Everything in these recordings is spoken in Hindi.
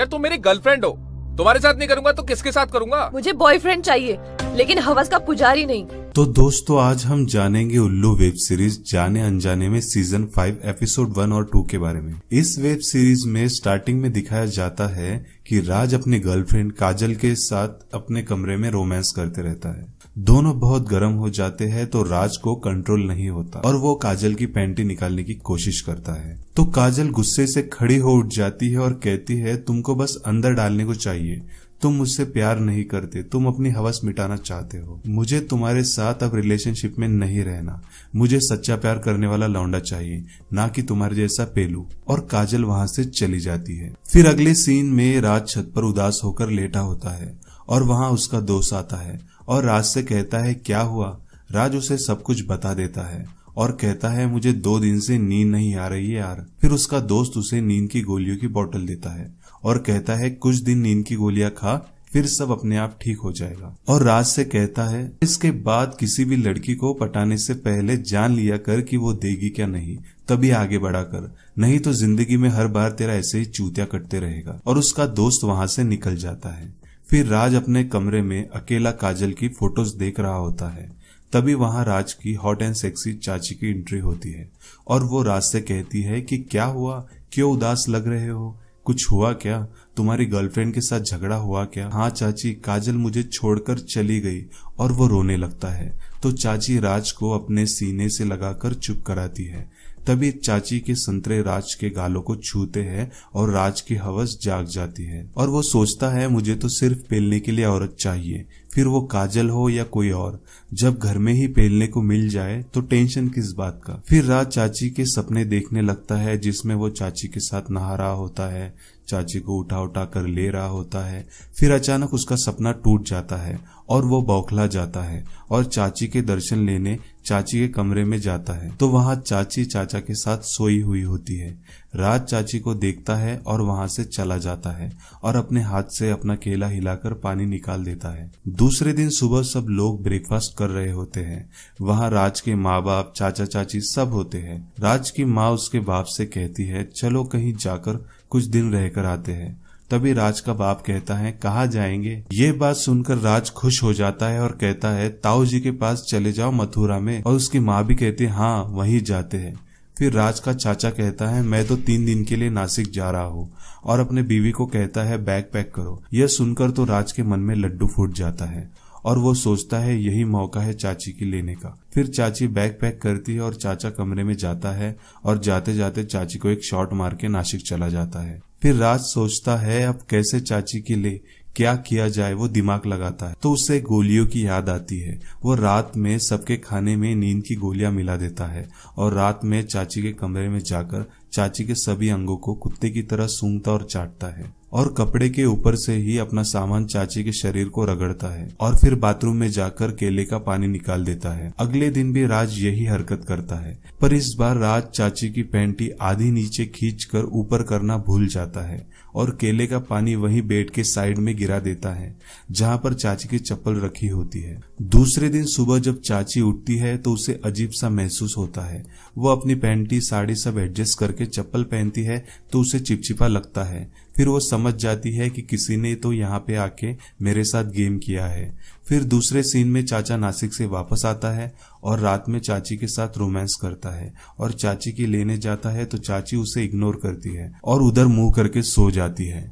यार तुम मेरी गर्लफ्रेंड हो तुम्हारे साथ नहीं करूंगा तो किसके साथ करूंगा मुझे बॉयफ्रेंड चाहिए लेकिन हवस का पुजारी नहीं तो दोस्तों आज हम जानेंगे उल्लू वेब सीरीज जाने अनजाने में सीजन फाइव एपिसोड वन और टू के बारे में इस वेब सीरीज में स्टार्टिंग में दिखाया जाता है कि राज अपने गर्लफ्रेंड काजल के साथ अपने कमरे में रोमांस करते रहता है दोनों बहुत गर्म हो जाते हैं तो राज को कंट्रोल नहीं होता और वो काजल की पैंटी निकालने की कोशिश करता है तो काजल गुस्से से खड़ी हो उठ जाती है और कहती है तुमको बस अंदर डालने को चाहिए तुम मुझसे प्यार नहीं करते तुम अपनी हवस मिटाना चाहते हो मुझे तुम्हारे साथ अब रिलेशनशिप में नहीं रहना मुझे सच्चा प्यार करने वाला लौंडा चाहिए ना कि तुम्हारे जैसा पेलू और काजल वहां से चली जाती है फिर अगले सीन में राज छत पर उदास होकर लेटा होता है और वहां उसका दोस्त आता है और राज से कहता है क्या हुआ राज उसे सब कुछ बता देता है और कहता है मुझे दो दिन से नींद नहीं आ रही है यार फिर उसका दोस्त उसे नींद की गोलियों की बोतल देता है और कहता है कुछ दिन नींद की गोलियां खा फिर सब अपने आप ठीक हो जाएगा और राज से कहता है इसके बाद किसी भी लड़की को पटाने से पहले जान लिया कर कि वो देगी क्या नहीं तभी आगे बढ़ा कर नहीं तो जिंदगी में हर बार तेरा ऐसे ही चूतिया कटते रहेगा और उसका दोस्त वहां से निकल जाता है फिर राज अपने कमरे में अकेला काजल की फोटोज देख रहा होता है तभी वहां राज की हॉट एंड सेक्सी चाची की एंट्री होती है और वो राज से कहती है कि क्या हुआ क्यों उदास लग रहे हो कुछ हुआ क्या तुम्हारी गर्लफ्रेंड के साथ झगड़ा हुआ क्या हाँ चाची काजल मुझे छोड़कर चली गई और वो रोने लगता है तो चाची राज को अपने सीने से लगाकर चुप कराती है तभी चाची के संतरे राज के गालों को छूते हैं और राज की हवस जाग जाती है और वो सोचता है मुझे तो सिर्फ पेलने के लिए औरत चाहिए फिर वो काजल हो या कोई और जब घर में ही पेलने को मिल जाए तो टेंशन किस बात का फिर राज चाची के सपने देखने लगता है जिसमें वो चाची के साथ नहा रहा होता है चाची को उठा उठा कर ले रहा होता है फिर अचानक उसका सपना टूट जाता है और वो बौखला जाता है और चाची के दर्शन लेने चाची के कमरे में जाता है तो वहाँ चाची चाचा के साथ सोई हुई होती है राज चाची को देखता है और वहां से चला जाता है और अपने हाथ से अपना केला हिलाकर पानी निकाल देता है दूसरे दिन सुबह सब लोग ब्रेकफास्ट कर रहे होते हैं वहां राज के माँ बाप चाचा चाची सब होते हैं राज की माँ उसके बाप से कहती है चलो कहीं जाकर कुछ दिन रहकर आते हैं तभी राज का बाप कहता है कहा जाएंगे ये बात सुनकर राज खुश हो जाता है और कहता है ताऊ जी के पास चले जाओ मथुरा में और उसकी माँ भी कहती है हाँ वही जाते हैं फिर राज का चाचा कहता है मैं तो तीन दिन के लिए नासिक जा रहा हूँ और अपने बीवी को कहता है बैग पैक करो यह सुनकर तो राज के मन में लड्डू फूट जाता है और वो सोचता है यही मौका है चाची की लेने का फिर चाची बैग पैक करती है और चाचा कमरे में जाता है और जाते जाते चाची को एक शॉट मार के नासिक चला जाता है फिर राज सोचता है अब कैसे चाची की ले क्या किया जाए वो दिमाग लगाता है तो उसे गोलियों की याद आती है वो रात में सबके खाने में नींद की गोलियां मिला देता है और रात में चाची के कमरे में जाकर चाची के सभी अंगों को कुत्ते की तरह सूंघता और चाटता है और कपड़े के ऊपर से ही अपना सामान चाची के शरीर को रगड़ता है और फिर बाथरूम में जाकर केले का पानी निकाल देता है अगले दिन भी राज यही हरकत करता है पर इस बार राज चाची की पैंटी आधी नीचे खींच कर ऊपर करना भूल जाता है और केले का पानी वहीं बेड के साइड में गिरा देता है जहाँ पर चाची की चप्पल रखी होती है दूसरे दिन सुबह जब चाची उठती है तो उसे अजीब सा महसूस होता है वो अपनी पैंटी साड़ी सब एडजस्ट करके चप्पल पहनती है तो उसे चिपचिपा लगता है फिर वो समझ जाती है कि किसी ने तो यहाँ पे आके मेरे साथ गेम किया है फिर दूसरे सीन में चाचा नासिक से वापस आता है और रात में चाची के साथ रोमांस करता है और चाची की लेने जाता है तो चाची उसे इग्नोर करती है और उधर मुंह करके सो जाती है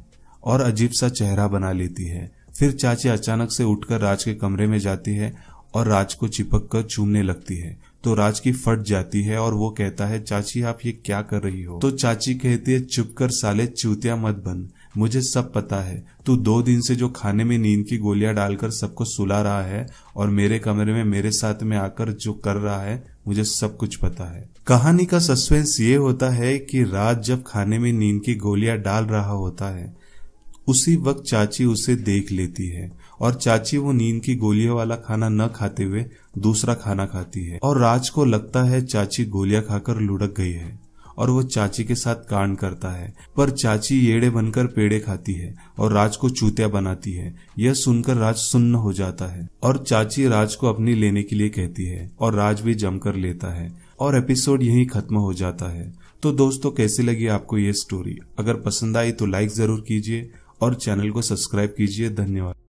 और अजीब सा चेहरा बना लेती है फिर चाची अचानक से उठकर राज के कमरे में जाती है और राज को चिपक कर चूमने लगती है तो राज की फट जाती है और वो कहता है चाची आप ये क्या कर रही हो तो चाची कहती है चुप कर साले चूतिया मत बन मुझे सब पता है तू दो दिन से जो खाने में नींद की गोलियां डालकर सबको सुला रहा है और मेरे कमरे में मेरे साथ में आकर जो कर रहा है मुझे सब कुछ पता है कहानी का सस्पेंस ये होता है कि राज जब खाने में नींद की गोलियां डाल रहा होता है उसी वक्त चाची उसे देख लेती है और चाची वो नींद की गोलियों वाला खाना न खाते हुए दूसरा खाना खाती है और राज को लगता है चाची गोलियां खाकर लुढ़क गई है और वो चाची के साथ कांड करता है पर चाची येड़े बनकर पेड़े खाती है और राज को चूतिया बनाती है यह सुनकर राज सुन्न हो जाता है और चाची राज को अपनी लेने के लिए कहती है और राज भी जमकर लेता है और एपिसोड यही खत्म हो जाता है तो दोस्तों कैसी लगी आपको ये स्टोरी अगर पसंद आई तो लाइक जरूर कीजिए और चैनल को सब्सक्राइब कीजिए धन्यवाद